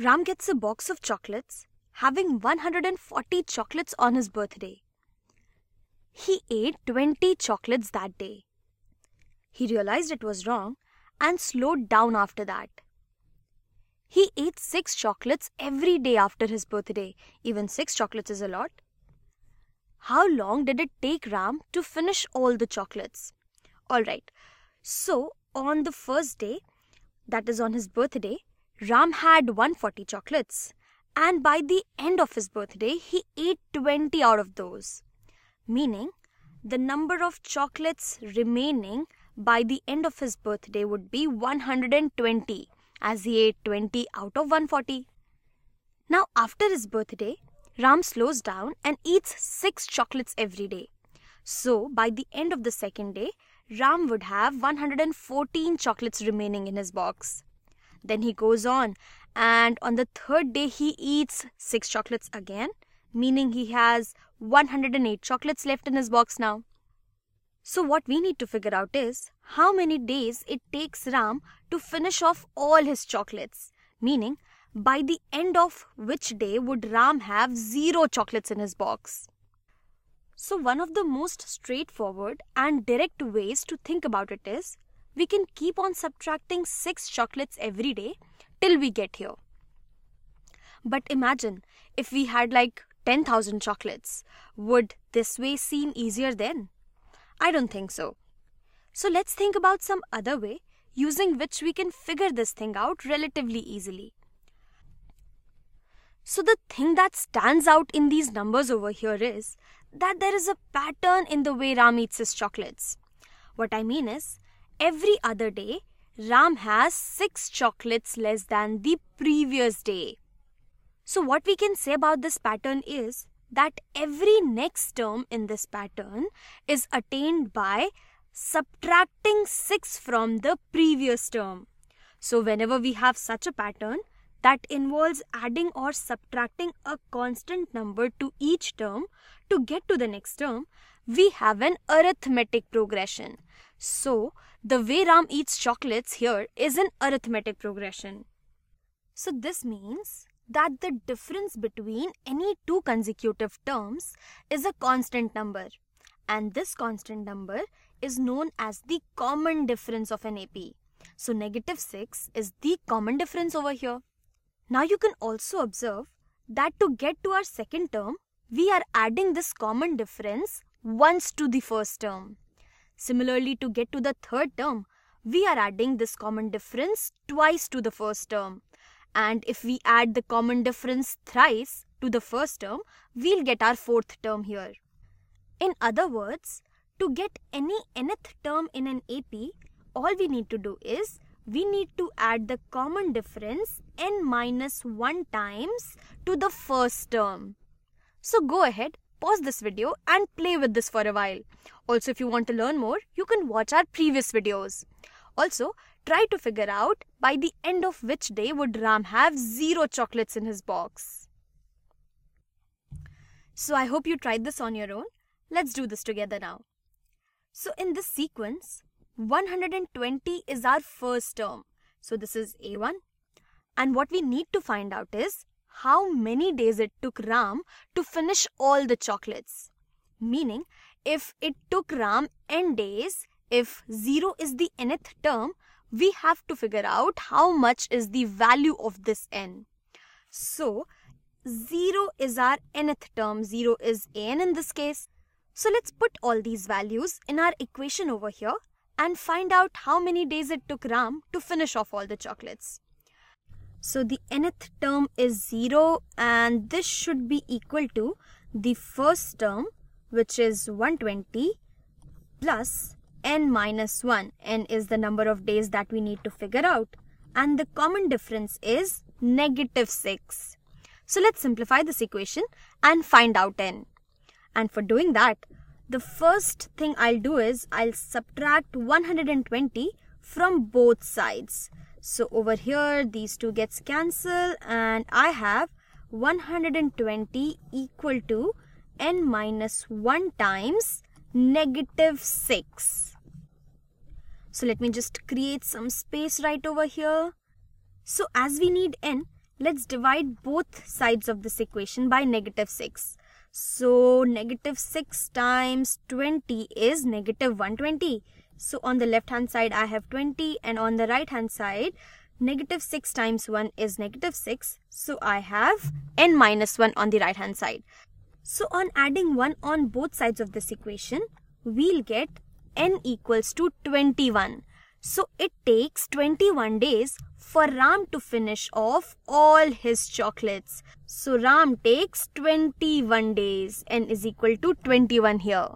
Ram gets a box of chocolates, having 140 chocolates on his birthday. He ate 20 chocolates that day. He realized it was wrong and slowed down after that. He ate 6 chocolates every day after his birthday. Even 6 chocolates is a lot. How long did it take Ram to finish all the chocolates? Alright, so on the first day, that is on his birthday, Ram had 140 chocolates, and by the end of his birthday, he ate 20 out of those, meaning the number of chocolates remaining by the end of his birthday would be 120 as he ate 20 out of 140. Now, after his birthday, Ram slows down and eats 6 chocolates every day. So, by the end of the second day, Ram would have 114 chocolates remaining in his box. Then he goes on, and on the third day, he eats six chocolates again, meaning he has 108 chocolates left in his box now. So, what we need to figure out is how many days it takes Ram to finish off all his chocolates, meaning by the end of which day would Ram have zero chocolates in his box. So, one of the most straightforward and direct ways to think about it is we can keep on subtracting 6 chocolates every day till we get here. But imagine if we had like 10,000 chocolates. Would this way seem easier then? I don't think so. So let's think about some other way using which we can figure this thing out relatively easily. So, the thing that stands out in these numbers over here is that there is a pattern in the way Ram eats his chocolates. What I mean is, Every other day, Ram has six chocolates less than the previous day. So, what we can say about this pattern is that every next term in this pattern is attained by subtracting 6 from the previous term. So, whenever we have such a pattern that involves adding or subtracting a constant number to each term to get to the next term, we have an arithmetic progression. So, the way Ram eats chocolates here is an arithmetic progression. So this means that the difference between any two consecutive terms is a constant number and this constant number is known as the common difference of an AP. So negative 6 is the common difference over here. Now you can also observe that to get to our second term, we are adding this common difference once to the first term. Similarly, to get to the third term, we are adding this common difference twice to the first term. And if we add the common difference thrice to the first term, we'll get our fourth term here. In other words, to get any nth term in an AP, all we need to do is we need to add the common difference n minus 1 times to the first term. So go ahead, pause this video and play with this for a while. Also, if you want to learn more, you can watch our previous videos. Also, try to figure out by the end of which day would Ram have zero chocolates in his box. So I hope you tried this on your own. Let's do this together now. So in this sequence, 120 is our first term. So this is A1. And what we need to find out is how many days it took Ram to finish all the chocolates. Meaning, if it took Ram n days, if 0 is the nth term, we have to figure out how much is the value of this n. So, 0 is our nth term, 0 is an in this case. So let's put all these values in our equation over here and find out how many days it took Ram to finish off all the chocolates. So the nth term is 0 and this should be equal to the first term which is 120 plus n minus 1. n is the number of days that we need to figure out and the common difference is negative 6. So let's simplify this equation and find out n. And for doing that, the first thing I'll do is I'll subtract 120 from both sides. So over here these two gets cancelled and I have 120 equal to n minus 1 times negative 6. So let me just create some space right over here. So as we need n, let's divide both sides of this equation by negative 6. So negative 6 times 20 is negative 120. So on the left hand side I have 20 and on the right hand side negative 6 times 1 is negative 6. So I have n minus 1 on the right hand side. So on adding 1 on both sides of this equation, we'll get n equals to 21. So it takes 21 days for Ram to finish off all his chocolates. So Ram takes 21 days N is equal to 21 here.